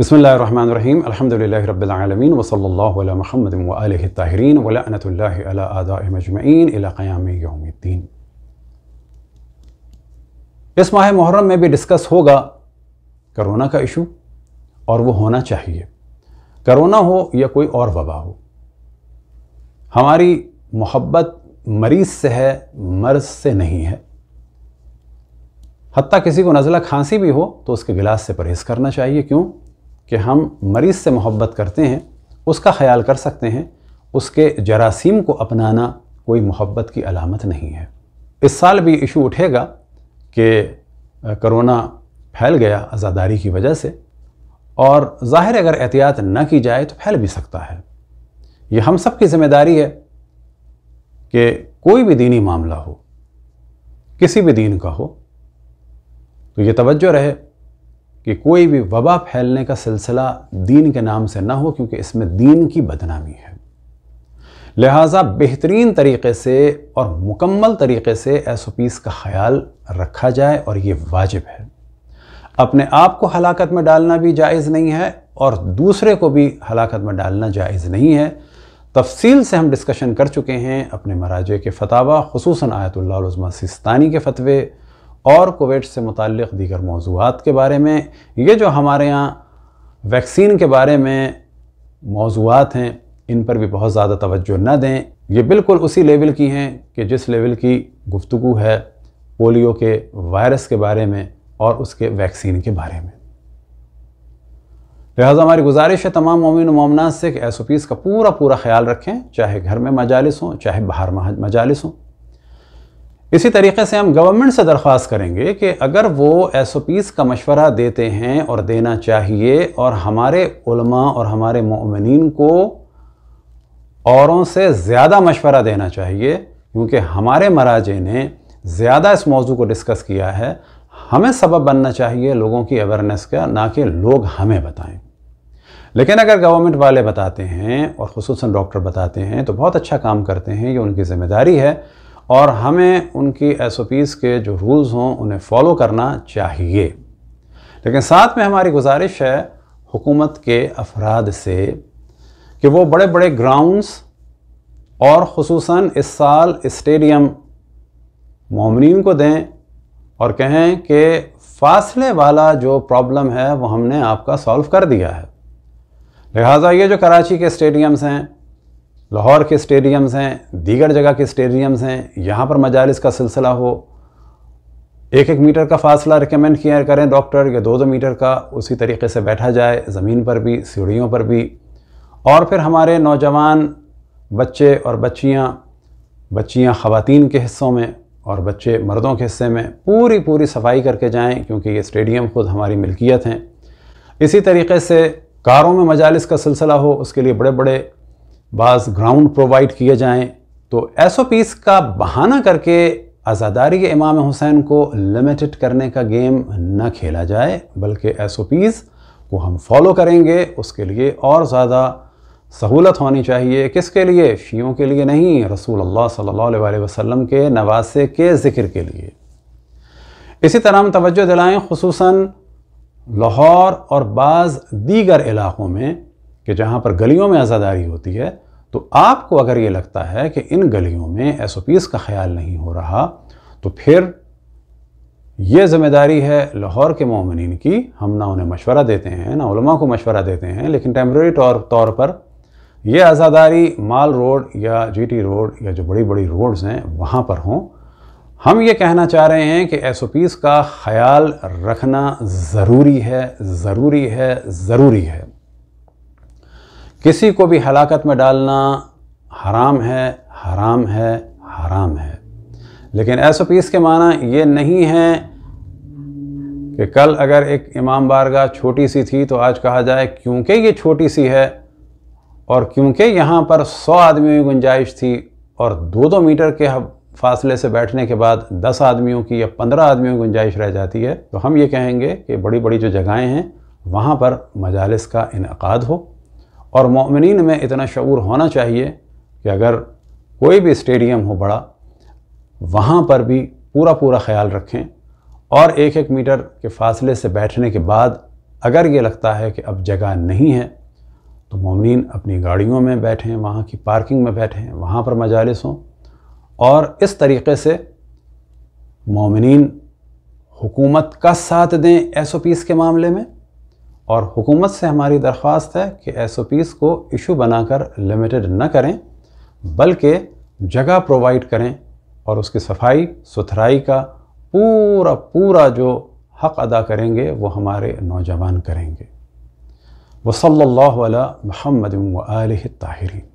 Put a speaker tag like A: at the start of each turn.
A: बसमीम अल्हम्दुलिल्लाह रब्बिलआलमीन वसल्लल्लाहु अलैहि महमद व आलिहि ताहिरीन व इस माह मुहर्रम में भी डिस्कस होगा करोना का इशू और वो होना चाहिए करोना हो या कोई और वबा हो हमारी मोहब्बत मरीज से है मर्ज से नहीं है हती किसी को नज़ला खांसी भी हो तो उसके गिलास से परहेज़ करना चाहिए क्यों कि हम मरीज़ से मोहब्बत करते हैं उसका ख्याल कर सकते हैं उसके जरासीम को अपनाना कोई मोहब्बत की अलामत नहीं है इस साल भी इशू उठेगा कि करोना फैल गया आज़ादारी की वजह से और ज़ाहिर अगर एहतियात न की जाए तो फैल भी सकता है ये हम सब की जिम्मेदारी है कि कोई भी दीनी मामला हो किसी भी दीन का हो तो ये तवज्जो रहे कि कोई भी वबा फैलने का सिलसिला दीन के नाम से ना हो क्योंकि इसमें दीन की बदनामी है लिहाजा बेहतरीन तरीके से और मुकम्मल तरीके से एस ओ पीस का ख्याल रखा जाए और ये वाजिब है अपने आप को हलाकत में डालना भी जायज़ नहीं है और दूसरे को भी हलाकत में डालना जायज़ नहीं है तफसील से हम डिस्कशन कर चुके हैं अपने मराजे के फतावा खसूस आयतुल्लाज़मा सिस्तानी के फतवे और कोविड से मुतक दीगर मौजूद के बारे में ये जो हमारे यहाँ वैक्सीन के बारे में मौजूद हैं इन पर भी बहुत ज़्यादा तवज्जो न दें ये बिल्कुल उसी लेवल की हैं कि जिस लेवल की गुफ्तु है पोलियो के वायरस के बारे में और उसके वैक्सीन के बारे में लिहाजा हमारी गुजारिश है तमाम ममिन मोमनात से कि एस ओ पीज़ का पूरा पूरा ख्याल रखें चाहे घर में मजालस हों चाहे बाहर मजालस हों इसी तरीके से हम गवर्नमेंट से दरख्वास्त करेंगे कि अगर वो एस का मशवरा देते हैं और देना चाहिए और हमारे उलमा और हमारे ममिन को औरों से ज़्यादा मशवरा देना चाहिए क्योंकि हमारे मराजे ने ज़्यादा इस मौजू को डिस्कस किया है हमें सबब बनना चाहिए लोगों की अवेयरनेस का ना कि लोग हमें बताएं लेकिन अगर गवर्नमेंट वाले बताते हैं और खसूस डॉक्टर बताते हैं तो बहुत अच्छा काम करते हैं ये उनकी ज़िम्मेदारी है और हमें उनकी एस के जो रूल्स हों उन्हें फॉलो करना चाहिए लेकिन साथ में हमारी गुजारिश है हुकूमत के अफराद से कि वो बड़े बड़े ग्राउंड्स और खसूस इस साल स्टेडियम ममिन को दें और कहें कि फासले वाला जो प्रॉब्लम है वो हमने आपका सॉल्व कर दिया है लिहाजा ये जो कराची के स्टेडियम्स हैं लाहौर के स्टेडियम्स हैं दीगर जगह के स्टेडियम्स हैं यहाँ पर मजालस का सिलसिला हो एक एक मीटर का फासला रिकमेंड किया करें डॉक्टर या दो दो मीटर का उसी तरीके से बैठा जाए ज़मीन पर भी सीढ़ियों पर भी और फिर हमारे नौजवान बच्चे और बच्चियाँ बच्चियाँ ख़वान के हिस्सों में और बच्चे मर्दों के हिस्से में पूरी पूरी सफाई करके जाएं क्योंकि ये स्टेडियम ख़ुद हमारी मिल्कियत हैं इसी तरीके से कारों में मजालस का सिलसिला हो उसके लिए बड़े बड़े बास ग्राउंड प्रोवाइड किए जाएं तो एस का बहाना करके आज़ादारी के इमाम हुसैन को लिमिटेड करने का गेम न खेला जाए बल्कि एस को हम फॉलो करेंगे उसके लिए और ज़्यादा सहूलत होनी चाहिए किसके लिए शियों के लिए नहीं रसूल अल्लाह सल्लल्लाहु अलैहि वसल्लम के नवासे के ज़िक्र के लिए इसी तरह हम तवज्जो दिलाएँ खसूस लाहौर और बाज़ दीगर इलाक़ों में कि जहाँ पर गलियों में आज़ादारी होती है तो आपको अगर ये लगता है कि इन गलियों में एस का ख्याल नहीं हो रहा तो फिर ये जिम्मेदारी है लाहौर के ममिन की हम ना उन्हें मशवरा देते हैं ना उलमा को मशवरा देते हैं लेकिन टेम्प्रेरी तौर तौर पर यह आज़ादारी माल रोड या जीटी रोड या जो बड़ी बड़ी रोड्स हैं वहाँ पर हों हम ये कहना चाह रहे हैं कि एस का ख्याल रखना ज़रूरी है ज़रूरी है ज़रूरी है किसी को भी हलाकत में डालना हराम है हराम है हराम है लेकिन एस ओ पीस के माना ये नहीं है कि कल अगर एक इमाम बारगाह छोटी सी थी तो आज कहा जाए क्योंकि ये छोटी सी है और क्योंकि यहाँ पर सौ आदमियों की गुंजाइश थी और दो दो मीटर के फासले से बैठने के बाद दस आदमियों की या पंद्रह आदमियों की गुंजाइश रह जाती है तो हम ये कहेंगे कि बड़ी बड़ी जो जगहें हैं वहाँ पर मजालस का इनका हो और ममिन में इतना शूर होना चाहिए कि अगर कोई भी स्टेडियम हो बड़ा वहाँ पर भी पूरा पूरा ख्याल रखें और एक एक मीटर के फासले से बैठने के बाद अगर ये लगता है कि अब जगह नहीं है तो ममिन अपनी गाड़ियों में बैठें वहाँ की पार्किंग में बैठें वहाँ पर मजालस हों और इस तरीके से ममिन हुकूमत का साथ दें एस ओ पीज़ के मामले में और हुकूमत से हमारी दरख्वास्त है कि एस ओ पीज़ को इशू बनाकर लिमिटेड न करें बल्कि जगह प्रोवाइड करें और उसकी सफाई सुथराई का पूरा पूरा जो हक़ अदा करेंगे वो हमारे नौजवान करेंगे वसल्ला महमद वाल ताहरीन